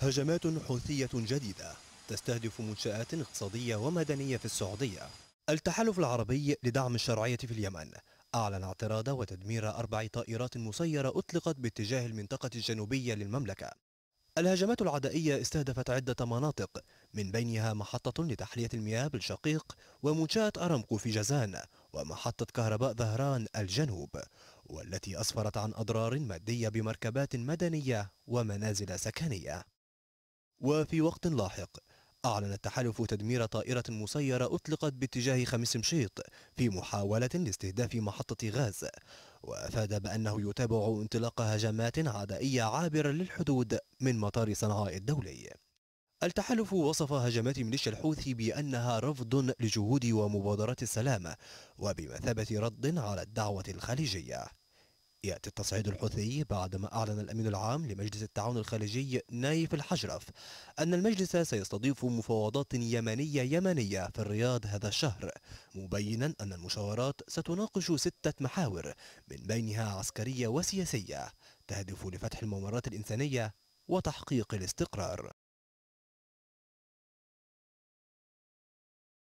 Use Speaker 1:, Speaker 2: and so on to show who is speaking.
Speaker 1: هجمات حوثية جديدة تستهدف منشآت اقتصادية ومدنية في السعودية التحالف العربي لدعم الشرعية في اليمن أعلن اعتراض وتدمير أربع طائرات مسيرة أطلقت باتجاه المنطقة الجنوبية للمملكة الهجمات العدائية استهدفت عدة مناطق من بينها محطة لتحلية المياه بالشقيق ومنشأة أرامكو في جازان ومحطة كهرباء ظهران الجنوب والتي أسفرت عن أضرار مادية بمركبات مدنية ومنازل سكنية وفي وقت لاحق أعلن التحالف تدمير طائرة مسيرة أطلقت باتجاه خميس مشيط في محاولة لاستهداف محطة غاز وأفاد بأنه يتابع انطلاق هجمات عدائية عابرة للحدود من مطار صنعاء الدولي التحالف وصف هجمات ميليشيا الحوثي بأنها رفض لجهود ومبادرات السلام وبمثابة رد على الدعوة الخليجية يأتي التصعيد الحوثي بعدما أعلن الأمين العام لمجلس التعاون الخليجي نايف الحجرف أن المجلس سيستضيف مفاوضات يمنية يمنية في الرياض هذا الشهر مبينا أن المشاورات ستناقش ستة محاور من بينها عسكرية وسياسية تهدف لفتح الممرات الإنسانية وتحقيق الاستقرار